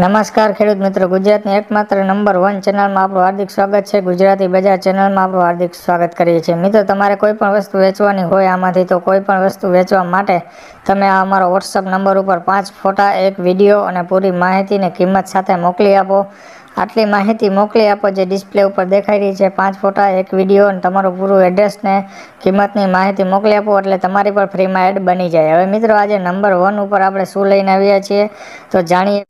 નમસ્કાર ખેડૂત મિત્રો ગુજરાતની એકમાત્ર નંબર વન ચેનલમાં આપણું હાર્દિક સ્વાગત છે ગુજરાતી બજાર ચેનલમાં આપણું હાર્દિક સ્વાગત કરીએ છીએ મિત્રો તમારે કોઈ પણ વસ્તુ વેચવાની હોય આમાંથી તો કોઈ પણ વસ્તુ વેચવા માટે તમે આ અમારો વોટ્સઅપ નંબર ઉપર પાંચ ફોટા એક વિડીયો અને પૂરી માહિતીને કિંમત સાથે મોકલી આપો આટલી માહિતી મોકલી આપો જે ડિસ્પ્લે ઉપર દેખાઈ રહી છે પાંચ ફોટા એક વિડીયો અને તમારું પૂરું એડ્રેસને કિંમતની માહિતી મોકલી આપો એટલે તમારી પર ફ્રીમાં એડ બની જાય હવે મિત્રો આજે નંબર વન ઉપર આપણે શું લઈને આવ્યા છીએ તો જાણીએ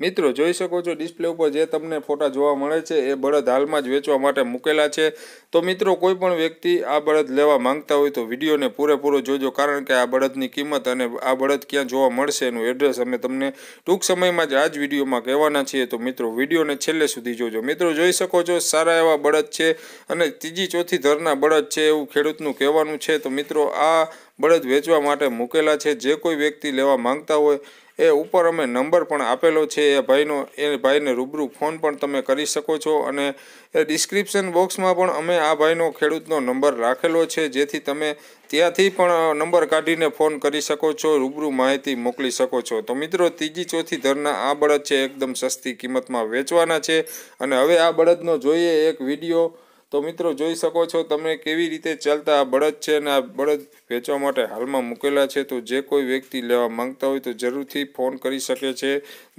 મિત્રો જોઈ શકો છો ડિસ્પ્લે ઉપર જે તમને ફોટા જોવા મળે છે એ બળદ હાલમાં જ વેચવા માટે મૂકેલા છે તો મિત્રો કોઈ પણ વ્યક્તિ આ બળદ લેવા માંગતા હોય તો વિડીયોને પૂરેપૂરો જોજો કારણ કે આ બળદની કિંમત અને આ બળદ ક્યાં જોવા મળશે એનું એડ્રેસ અમે તમને ટૂંક સમયમાં જ આ જ વિડીયોમાં કહેવાના છીએ તો મિત્રો વિડીયોને છેલ્લે સુધી જોજો મિત્રો જોઈ શકો છો સારા એવા બળદ છે અને ત્રીજી ચોથી ધરના બળદ છે એવું ખેડૂતનું કહેવાનું છે તો મિત્રો આ બળદ વેચવા માટે મૂકેલા છે જે કોઈ વ્યક્તિ લેવા માંગતા હોય એ ઉપર અમે નંબર પણ આપેલો છે એ ભાઈનો એ ભાઈને રૂબરૂ ફોન પણ તમે કરી શકો છો અને એ ડિસ્ક્રિપ્શન બોક્સમાં પણ અમે આ ભાઈનો ખેડૂતનો નંબર રાખેલો છે જેથી તમે ત્યાંથી પણ નંબર કાઢીને ફોન કરી શકો છો રૂબરૂ માહિતી મોકલી શકો છો તો મિત્રો ત્રીજી ચોથી ધરના આ બળદ છે એકદમ સસ્તી કિંમતમાં વેચવાના છે અને હવે આ બળદનો જોઈએ એક વિડીયો તો મિત્રો જોઈ શકો છો તમે કેવી રીતે ચાલતા આ બળદ છે અને આ બળદ વેચવા માટે હાલમાં મૂકેલા છે તો જે કોઈ વ્યક્તિ લેવા માંગતા હોય તો જરૂરથી ફોન કરી શકે છે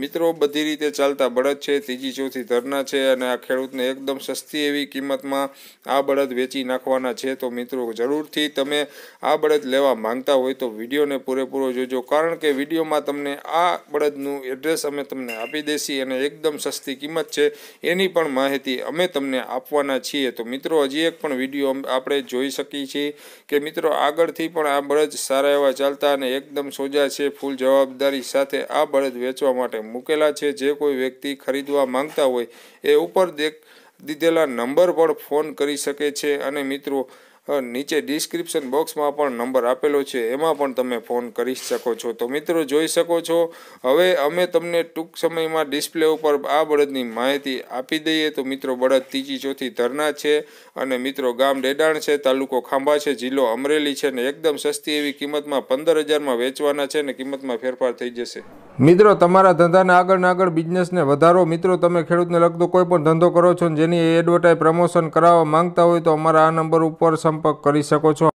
મિત્રો બધી રીતે ચાલતા બળદ છે ત્રીજી ચોથી ધરના છે અને આ ખેડૂતને એકદમ સસ્તી એવી કિંમતમાં આ બળદ વેચી નાખવાના છે તો મિત્રો જરૂરથી તમે આ બળદ લેવા માંગતા હોય તો વિડીયોને પૂરેપૂરો જોજો કારણ કે વિડીયોમાં તમને આ બળદનું એડ્રેસ અમે તમને આપી દેશી અને એકદમ સસ્તી કિંમત છે એની પણ માહિતી અમે તમને આપવાના છીએ તો મિત્રો હજી એક પણ વિડીયો આપણે જોઈ શકીએ છીએ કે મિત્રો આગળથી પણ આ બળદ સારા એવા ચાલતા અને એકદમ સોજા છે ફૂલ જવાબદારી સાથે આ બળદ વેચવા માટે મૂકેલા છે જે કોઈ વ્યક્તિ ખરીદવા માંગતા હોય એ ઉપર દેખ દીધેલા નંબર પર ફોન કરી શકે છે અને મિત્રો નીચે ડિસ્ક્રિપ્શન બોક્સમાં પણ નંબર આપેલો છે એમાં પણ તમે ફોન કરી શકો છો તો મિત્રો જોઈ શકો છો હવે અમે તમને ટૂંક સમયમાં ડિસ્પ્લે ઉપર આ બળદની માહિતી આપી દઈએ તો મિત્રો બળદ ત્રીજી ચોથી ધરના છે અને મિત્રો ગામ ડેડાણ છે તાલુકો ખાંભા છે જિલ્લો અમરેલી છે ને એકદમ સસ્તી એવી કિંમતમાં પંદર હજારમાં વેચવાના છે ને કિંમતમાં ફેરફાર થઈ જશે મિત્રો તમારા ધંધાને આગળ આગળ બિઝનેસને વધારો મિત્રો તમે ખેડૂતને લગતો કોઈ પણ ધંધો કરો છો જેની એડવર્ટાઇઝ પ્રમોશન કરાવવા માંગતા હોય તો અમારા આ નંબર ઉપર સંપર્ક કરી શકો છો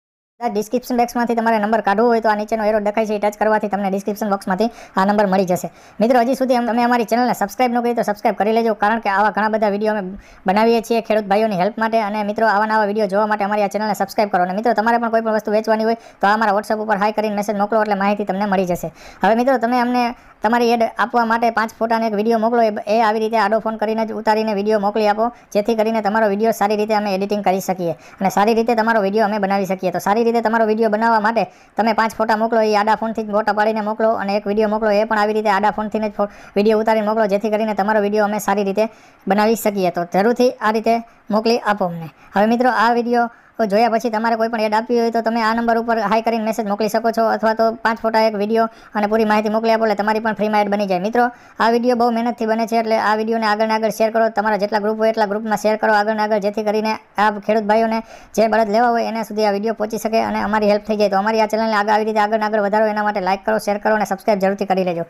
ડિસ્ક્રિપ્શન બોક્સમાંથી તમારે નંબર કાઢવો હોય તો આ નીચેનો એરો દેખાય છે ટચ કરવાથી તમને ડિસ્ક્રિપ્શન બોક્સમાંથી આ નંબર મળી જશે મિત્રો હજી સુધી અમે અમારી ચેનલને સબસ્ક્રાઈબ ન કરી તો સબસ્ક્રાઈબ કરી લેજો કારણ કે આવા ઘણા બધા વિડીયો અમે બનાવીએ છીએ ખેડૂત ભાઈઓની હેલ્પ માટે અને મિત્રો આવા નવા વિડીયો જોવા માટે અમારી આ ચેનલને સબસ્ક્રાઈબ કરો અને મિત્રો તમારે પણ કોઈ પણ વસ્તુ વેચવાની હોય તો અમારા વોટ્સઅપ ઉપર હાઈ કરીને મેસેજ મોકલો એટલે માહિતી તમને મળી જશે હવે મિત્રો તમે અમને તમારી એડ આપવા માટે પાંચ ફોટાને એક વિડીયો મોકલો એ આવી રીતે આડો ફોન કરીને જ ઉતારીને વિડીયો મોકલી આપો જેથી કરીને તમારો વિડીયો સારી રીતે અમે એડિટિંગ કરી શકીએ અને સારી રીતે તમારો વિડીયો અમે બનાવી શકીએ તો સારી રીતે રીતે તમારો વિડીયો બનાવવા માટે તમે પાંચ ફોટા મોકલો એ આડા ફોનથી જ ફોટા પાડીને મોકલો અને એક વિડીયો મોકલો એ પણ આવી રીતે આડા ફોનથી જ વિડીયો ઉતારીને મોકલો જેથી કરીને તમારો વિડીયો અમે સારી રીતે બનાવી શકીએ તો જરૂરથી આ રીતે મોકલી આપો અમને હવે મિત્રો આ વિડીયો તો જોયા પછી તમારે કોઈ પણ એડ આપવી હોય તો તમે આ નંબર ઉપર હાઈ કરીને મેસેજ મોકલી શકો છો અથવા તો પાંચ ફોટા એક વિડીયો અને પૂરી માહિતી મોકલી આપો એટલે તમારી પણ ફ્રીમાં એડ બની જાય મિત્રો આ વિડીયો બહુ મહેનતથી બને છે એટલે આ વિડીયોને આગળને આગળ શેર કરો તમારા જેટલા ગ્રુપ હોય એટલા ગ્રુપમાં શેર કરો આગળ આગળ જેથી કરીને આ ખેડૂત ભાઈઓને જે બળદ લેવા હોય એના સુધી આ વિડીયો પહોંચી શકે અને અમારી હેલ્પ થઈ જાય તો અમારી આ ચેનલને આગળ આવી રીતે આગળ આગળ વધારો એના માટે લાઇક કરો શેર કરો અને સબસ્ક્રાઈબ જરૂરથી કરી લેજો